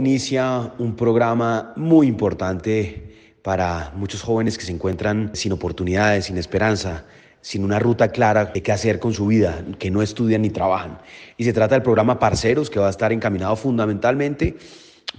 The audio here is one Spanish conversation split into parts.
inicia un programa muy importante para muchos jóvenes que se encuentran sin oportunidades, sin esperanza, sin una ruta clara de qué hacer con su vida, que no estudian ni trabajan. Y se trata del programa Parceros, que va a estar encaminado fundamentalmente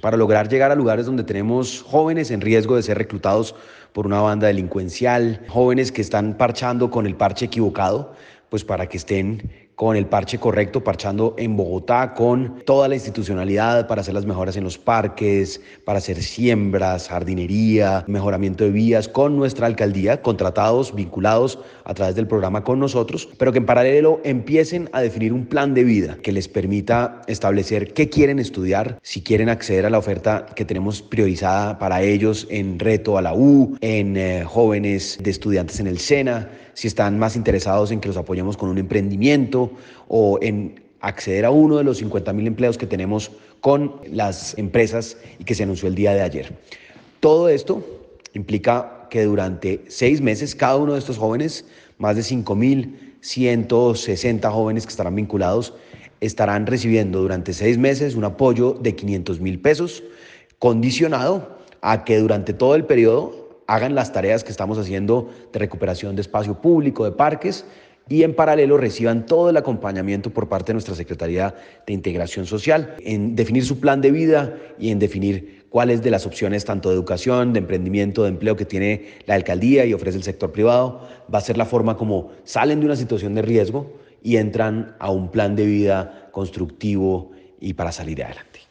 para lograr llegar a lugares donde tenemos jóvenes en riesgo de ser reclutados por una banda delincuencial, jóvenes que están parchando con el parche equivocado, pues para que estén con el parche correcto, parchando en Bogotá con toda la institucionalidad para hacer las mejoras en los parques, para hacer siembras, jardinería, mejoramiento de vías con nuestra alcaldía, contratados, vinculados a través del programa con nosotros, pero que en paralelo empiecen a definir un plan de vida que les permita establecer qué quieren estudiar, si quieren acceder a la oferta que tenemos priorizada para ellos en reto a la U, en eh, jóvenes de estudiantes en el SENA, si están más interesados en que los apoyemos con un emprendimiento, o en acceder a uno de los 50 mil empleos que tenemos con las empresas y que se anunció el día de ayer. Todo esto implica que durante seis meses cada uno de estos jóvenes, más de 5.160 jóvenes que estarán vinculados, estarán recibiendo durante seis meses un apoyo de 500 mil pesos, condicionado a que durante todo el periodo hagan las tareas que estamos haciendo de recuperación de espacio público, de parques, y en paralelo reciban todo el acompañamiento por parte de nuestra Secretaría de Integración Social en definir su plan de vida y en definir cuáles de las opciones tanto de educación, de emprendimiento, de empleo que tiene la alcaldía y ofrece el sector privado, va a ser la forma como salen de una situación de riesgo y entran a un plan de vida constructivo y para salir adelante.